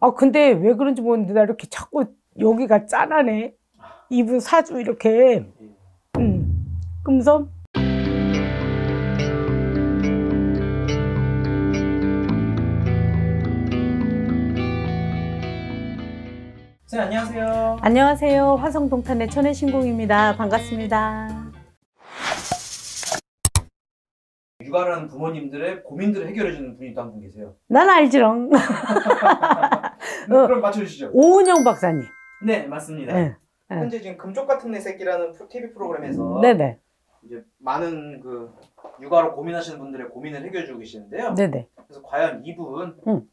아 근데 왜 그런지 모르는데 나 이렇게 자꾸 여기가 짠하네 이분 사주 이렇게 음. 금섬 네, 안녕하세요. 안녕하세요. 화성동탄의 천혜신공입니다. 반갑습니다. 육아라는 부모님들의 고민들을 해결해주는 분이 또 한 분 계세요. 난 알지롱. 어, 그럼 맞춰주시죠. 오은영 박사님. 네, 맞습니다. 네. 네. 현재 지금 금쪽 같은 내 새끼라는 TV 프로그램에서 네네. 네. 이제 많은 그 육아로 고민하시는 분들의 고민을 해결해주고 계시는데요. 네네. 네. 그래서 과연 이분 음.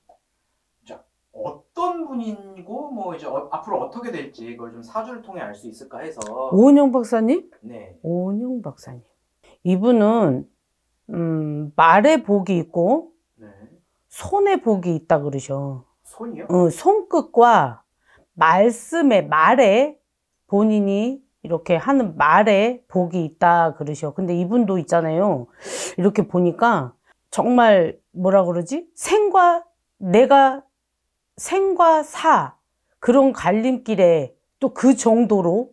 어떤 분이고 뭐 이제 어, 앞으로 어떻게 될지 이걸 좀 사주를 통해 알 수 있을까 해서 오은영 박사님? 네. 오은영 박사님. 이분은 음, 말에 복이 있고 네. 손에 복이 있다 그러셔. 손이요? 어, 손끝과 말씀의 말에 본인이 이렇게 하는 말에 복이 있다 그러셔. 근데 이분도 있잖아요. 이렇게 보니까 정말 뭐라 그러지? 생과 내가 생과 사 그런 갈림길에 또 그 정도로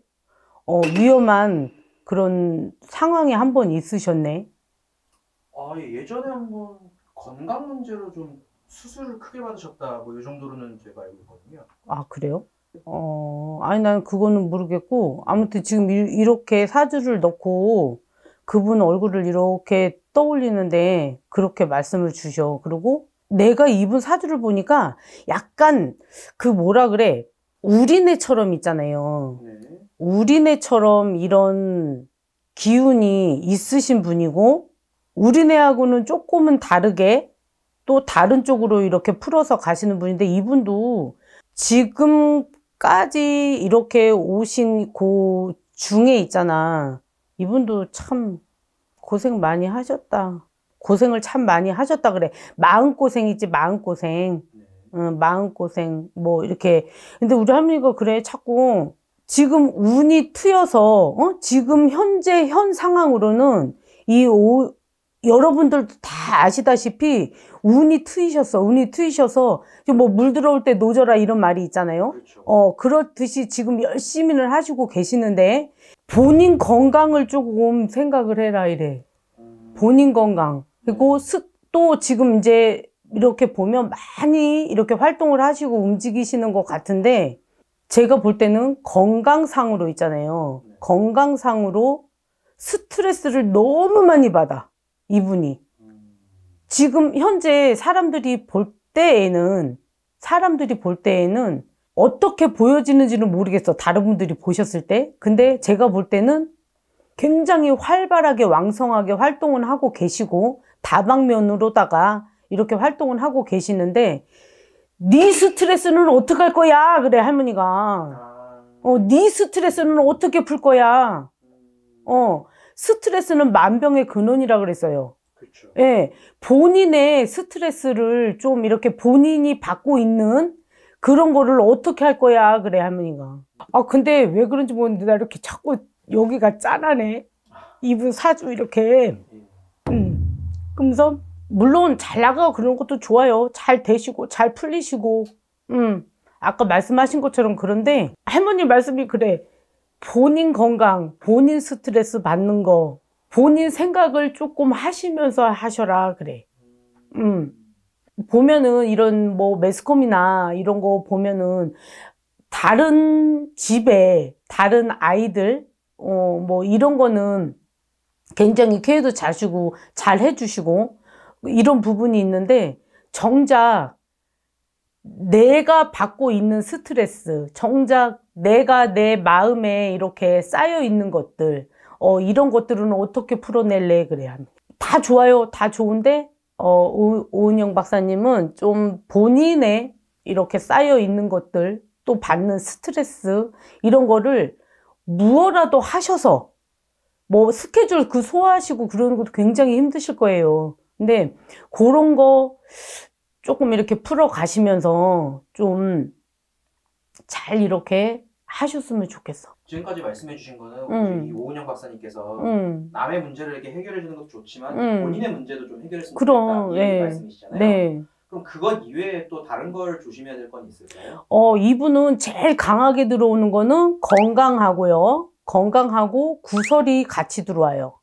어, 위험한 그런 상황이 한번 있으셨네. 아 예, 예전에 한 번 건강 문제로 좀 수술을 크게 받으셨다 뭐이 정도로는 제가 알고 있거든요. 아 그래요? 어 아니 난 그거는 모르겠고 아무튼 지금 이, 렇게 사주를 넣고 그분 얼굴을 이렇게 떠올리는데 그렇게 말씀을 주셔. 그리고 내가 입은 사주를 보니까 약간 그 뭐라 그래 우리네처럼 있잖아요. 네. 우리네처럼 이런 기운이 있으신 분이고 우리네하고는 조금은 다르게 또 다른 쪽으로 이렇게 풀어서 가시는 분인데 이분도 지금까지 이렇게 오신 고그 중에 있잖아. 이분도 참 고생 많이 하셨다. 고생을 참 많이 하셨다 그래. 마음고생이지 마음고생. 네. 응, 마음고생 뭐 이렇게 근데 우리 할머니가 그래 자꾸 지금 운이 트여서 어? 지금 현재 현 상황으로는 이 오, 여러분들도 다 아시다시피 운이 트이셔서 운이 트이셔서 뭐 물 들어올 때 노져라 이런 말이 있잖아요. 그렇죠. 어 그렇듯이 지금 열심히는 하시고 계시는데 본인 건강을 조금 생각을 해라 이래. 본인 건강 그리고 음. 또 지금 이제 이렇게 보면 많이 이렇게 활동을 하시고 움직이시는 것 같은데 제가 볼 때는 건강상으로 있잖아요. 네. 건강상으로 스트레스를 너무 많이 받아. 이분이. 음. 지금 현재 사람들이 볼 때에는, 사람들이 볼 때에는 어떻게 보여지는지는 모르겠어. 다른 분들이 보셨을 때. 근데 제가 볼 때는 굉장히 활발하게 왕성하게 활동을 하고 계시고 다방면으로다가 이렇게 활동을 하고 계시는데 네 스트레스는 어떻게 할 거야? 그래 할머니가 아. 어, 네 스트레스는 어떻게 풀 거야? 음. 어, 스트레스는 만병의 근원이라 그랬어요. 그렇죠. 예. 본인의 스트레스를 좀 이렇게 본인이 받고 있는 그런 거를 어떻게 할 거야 그래 할머니가. 아 근데 왜 그런지 모르는데 나 이렇게 자꾸 여기가 짠하네. 이분 사주 이렇게. 음. 그러면서 물론 잘 나가고 그런 것도 좋아요. 잘 되시고 잘 풀리시고. 음. 아까 말씀하신 것처럼 그런데 할머니 말씀이 그래. 본인 건강, 본인 스트레스 받는 거, 본인 생각을 조금 하시면서 하셔라 그래. 음. 보면은 이런 뭐 매스컴이나 이런 거 보면은 다른 집에 다른 아이들 어 뭐 이런 거는 굉장히 케어도 잘 주고 잘 해주시고 이런 부분이 있는데 정작 내가 받고 있는 스트레스 정작 내가 내 마음에 이렇게 쌓여 있는 것들 어, 이런 것들은 어떻게 풀어낼래 그래야 합니다. 다 좋아요 다 좋은데 어, 오은영 박사님은 좀 본인의 이렇게 쌓여 있는 것들 또 받는 스트레스 이런 거를 무어라도 하셔서 뭐 스케줄 그 소화하시고 그러는 것도 굉장히 힘드실 거예요. 근데 그런 거 조금 이렇게 풀어 가시면서 좀잘 이렇게 하셨으면 좋겠어. 지금까지 말씀해 주신 거는 음. 오은영 박사님께서 음. 남의 문제를 이렇게 해결해 주는 것도 좋지만 음. 본인의 문제도 좀 해결했으면 좋겠다 네. 말씀이시잖아요. 네. 그럼 그것 이외에 또 다른 걸 조심해야 될 건 있을까요? 어, 이분은 제일 강하게 들어오는 거는 건강하고요. 건강하고 구설이 같이 들어와요.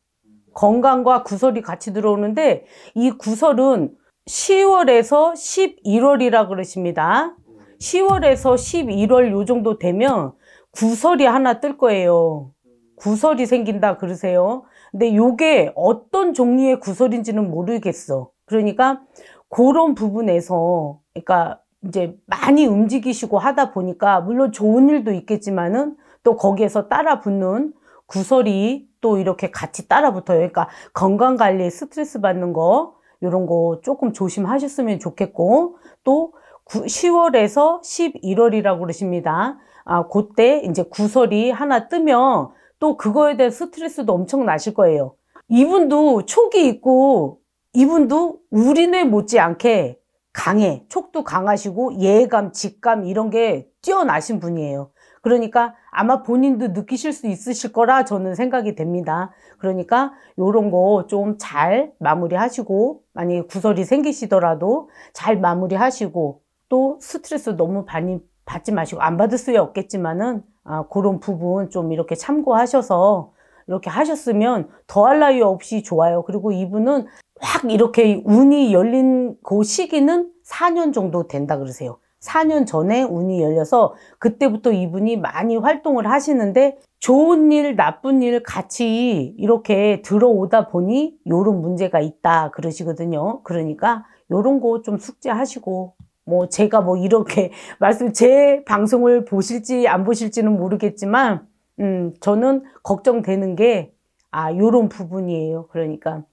건강과 구설이 같이 들어오는데 이 구설은 10월에서 11월이라 그러십니다. 10월에서 11월 요 정도 되면 구설이 하나 뜰 거예요. 구설이 생긴다 그러세요. 근데 요게 어떤 종류의 구설인지는 모르겠어. 그러니까 그런 부분에서 그러니까 이제 많이 움직이시고 하다 보니까 물론 좋은 일도 있겠지만은 또 거기에서 따라 붙는 구설이 또 이렇게 같이 따라 붙어요. 그러니까 건강 관리에 스트레스 받는 거 이런 거 조금 조심하셨으면 좋겠고 또 10월에서 11월이라고 그러십니다. 아, 그때 이제 구설이 하나 뜨면 또 그거에 대한 스트레스도 엄청 나실 거예요. 이분도 촉이 있고 이분도 우리네 못지않게 강해. 촉도 강하시고 예감, 직감 이런 게 뛰어나신 분이에요. 그러니까 아마 본인도 느끼실 수 있으실 거라 저는 생각이 됩니다. 그러니까 이런 거 좀 잘 마무리하시고 만약에 구설이 생기시더라도 잘 마무리하시고 또 스트레스 너무 많이 받지 마시고 안 받을 수 없겠지만은 아, 그런 부분 좀 이렇게 참고하셔서 이렇게 하셨으면 더할 나위 없이 좋아요. 그리고 이분은 확 이렇게 운이 열린 그 시기는 4년 정도 된다 그러세요. 4년 전에 운이 열려서 그때부터 이분이 많이 활동을 하시는데 좋은 일, 나쁜 일 같이 이렇게 들어오다 보니 이런 문제가 있다 그러시거든요. 그러니까 이런거 좀 숙제하시고 뭐 제가 뭐 이렇게 말씀 제 방송을 보실지 안 보실지는 모르겠지만 음 저는 걱정되는 게아 요런 부분이에요. 그러니까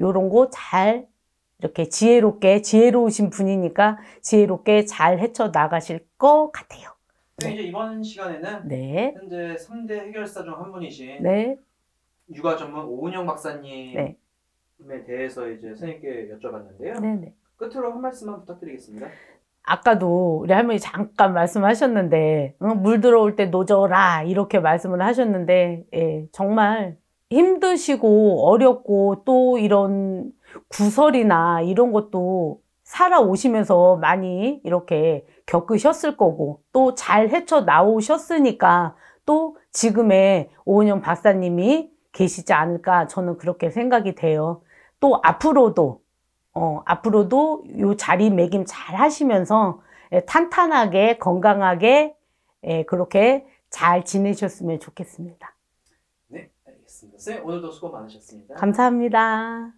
요런 거 잘 이렇게 지혜롭게 지혜로우신 분이니까 지혜롭게 잘 헤쳐 나가실 것 같아요. 네. 이제 이번 시간에는 네. 현재 3대 해결사 중 한 분이신 네. 육아 전문 오은영 박사님에 네. 대해서 이제 선생님께 여쭤봤는데요. 네네. 네. 끝으로 한 말씀만 부탁드리겠습니다. 아까도 우리 할머니 잠깐 말씀하셨는데 어, 물 들어올 때 노져라 이렇게 말씀을 하셨는데 예, 정말 힘드시고 어렵고 또 이런 구설이나 이런 것도 살아오시면서 많이 이렇게 겪으셨을 거고 또 잘 헤쳐 나오셨으니까 또 지금의 오은영 박사님이 계시지 않을까 저는 그렇게 생각이 돼요. 또 앞으로도 어, 앞으로도 요 자리매김 잘 하시면서 예, 탄탄하게 건강하게 예, 그렇게 잘 지내셨으면 좋겠습니다. 네, 알겠습니다. 쌤, 오늘도 수고 많으셨습니다. 감사합니다.